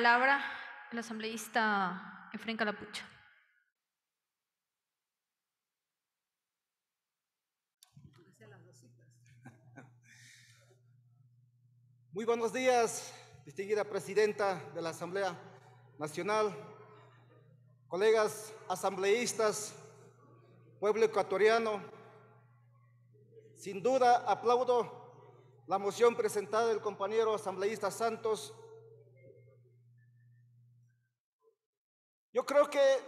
palabra el asambleísta Efren Calapucho. Muy buenos días, distinguida presidenta de la Asamblea Nacional, colegas asambleístas, pueblo ecuatoriano. Sin duda aplaudo la moción presentada del compañero asambleísta Santos creo que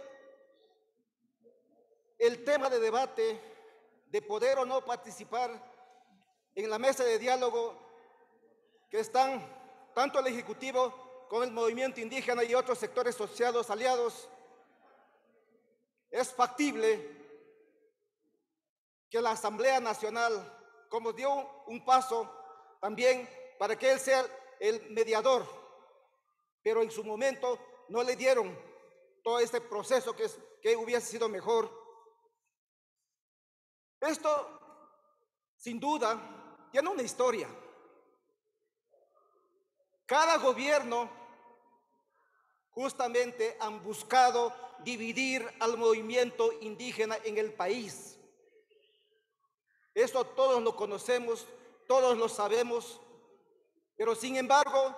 el tema de debate, de poder o no participar en la mesa de diálogo que están tanto el Ejecutivo como el movimiento indígena y otros sectores asociados, aliados, es factible que la Asamblea Nacional, como dio un paso también para que él sea el mediador, pero en su momento no le dieron todo este proceso que, es, que hubiese sido mejor. Esto, sin duda, tiene una historia. Cada gobierno justamente han buscado dividir al movimiento indígena en el país. Esto todos lo conocemos, todos lo sabemos, pero sin embargo,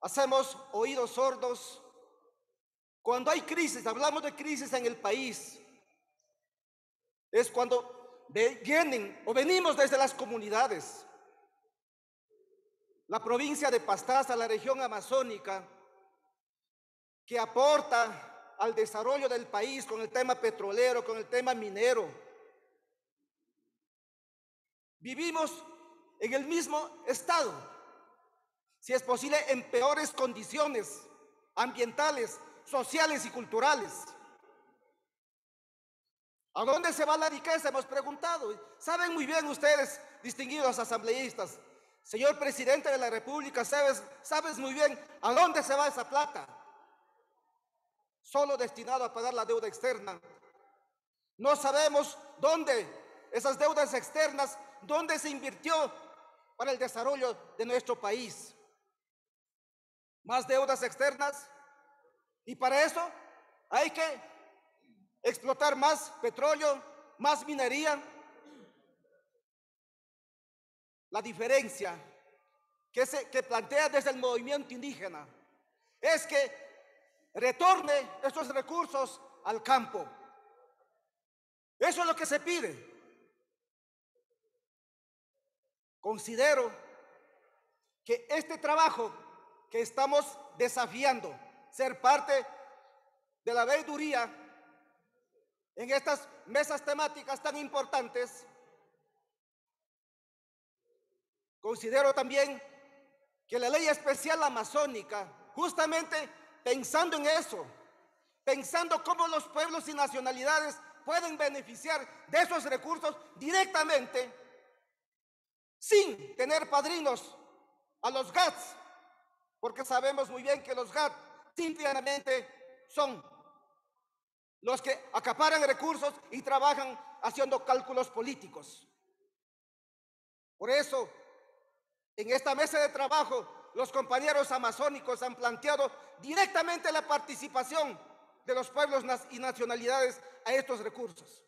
hacemos oídos sordos cuando hay crisis, hablamos de crisis en el país, es cuando vienen o venimos desde las comunidades. La provincia de Pastaza, la región amazónica, que aporta al desarrollo del país con el tema petrolero, con el tema minero. Vivimos en el mismo estado, si es posible, en peores condiciones ambientales, sociales y culturales. ¿A dónde se va la riqueza? Hemos preguntado. Saben muy bien ustedes, distinguidos asambleístas, señor presidente de la República, sabes, sabes muy bien a dónde se va esa plata. Solo destinado a pagar la deuda externa. No sabemos dónde esas deudas externas, dónde se invirtió para el desarrollo de nuestro país. Más deudas externas, y para eso hay que explotar más petróleo, más minería. La diferencia que, se, que plantea desde el movimiento indígena es que retorne esos recursos al campo. Eso es lo que se pide. Considero que este trabajo que estamos desafiando ser parte de la verduría en estas mesas temáticas tan importantes. Considero también que la ley especial amazónica, justamente pensando en eso, pensando cómo los pueblos y nacionalidades pueden beneficiar de esos recursos directamente, sin tener padrinos a los GATS, porque sabemos muy bien que los GATS simplemente son los que acaparan recursos y trabajan haciendo cálculos políticos. Por eso, en esta mesa de trabajo, los compañeros amazónicos han planteado directamente la participación de los pueblos y nacionalidades a estos recursos.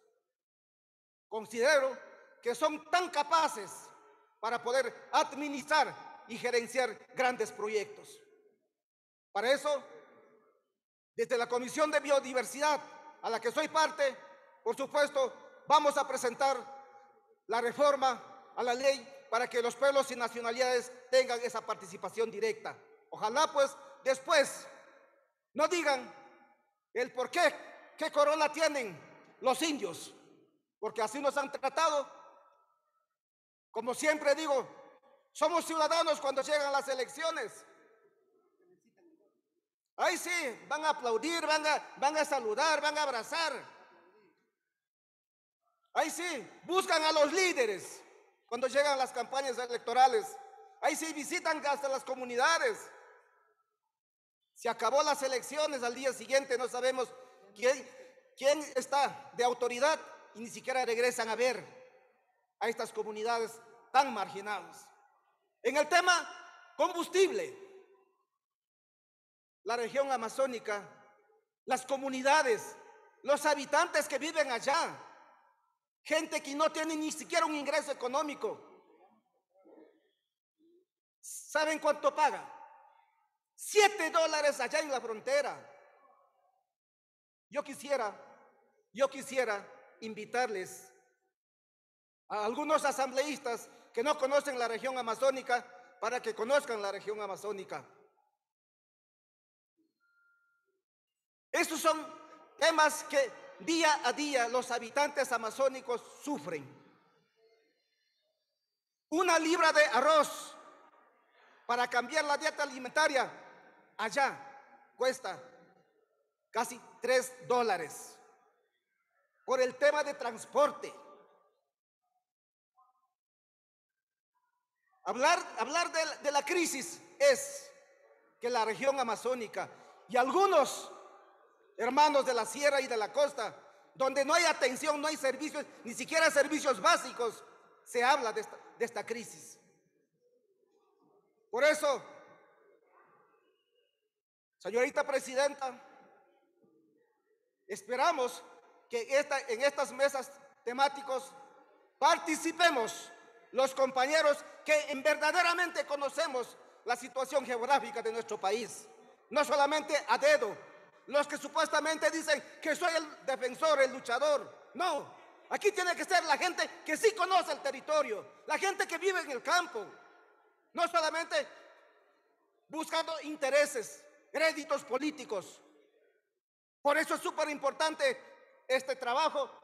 Considero que son tan capaces para poder administrar y gerenciar grandes proyectos. Para eso, desde la Comisión de Biodiversidad, a la que soy parte, por supuesto, vamos a presentar la reforma a la ley para que los pueblos y nacionalidades tengan esa participación directa. Ojalá pues después no digan el por qué, qué corona tienen los indios, porque así nos han tratado. Como siempre digo, somos ciudadanos cuando llegan las elecciones. Ahí sí, van a aplaudir, van a, van a saludar, van a abrazar. Ahí sí, buscan a los líderes cuando llegan las campañas electorales. Ahí sí visitan hasta las comunidades. Se acabó las elecciones al día siguiente, no sabemos quién, quién está de autoridad y ni siquiera regresan a ver a estas comunidades tan marginadas. En el tema combustible, la región amazónica, las comunidades, los habitantes que viven allá, gente que no tiene ni siquiera un ingreso económico. ¿Saben cuánto paga? Siete dólares allá en la frontera. Yo quisiera, yo quisiera invitarles a algunos asambleístas que no conocen la región amazónica para que conozcan la región amazónica. Estos son temas que día a día los habitantes amazónicos sufren. Una libra de arroz para cambiar la dieta alimentaria allá cuesta casi tres dólares por el tema de transporte. Hablar, hablar de la crisis es que la región amazónica y algunos hermanos de la sierra y de la costa, donde no hay atención, no hay servicios, ni siquiera servicios básicos, se habla de esta, crisis. Por eso, señorita presidenta, esperamos que en estas mesas temáticos participemos los compañeros que en verdaderamente conocemos la situación geográfica de nuestro país, no solamente a dedo, los que supuestamente dicen que soy el defensor, el luchador. No, aquí tiene que ser la gente que sí conoce el territorio, la gente que vive en el campo, no solamente buscando intereses, créditos políticos. Por eso es súper importante este trabajo.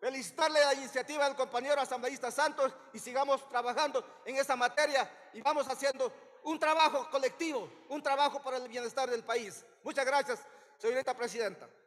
Felicitarle la iniciativa del compañero asambleísta Santos y sigamos trabajando en esa materia y vamos haciendo un trabajo colectivo, un trabajo para el bienestar del país. Muchas gracias. Señorita presidenta,